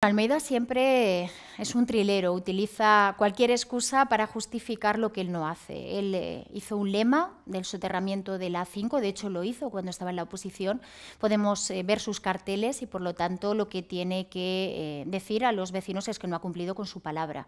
Almeida siempre es un trilero, utiliza cualquier excusa para justificar lo que él no hace. Él eh, hizo un lema del soterramiento de la A5, de hecho lo hizo cuando estaba en la oposición. Podemos eh, ver sus carteles y por lo tanto lo que tiene que eh, decir a los vecinos es que no ha cumplido con su palabra.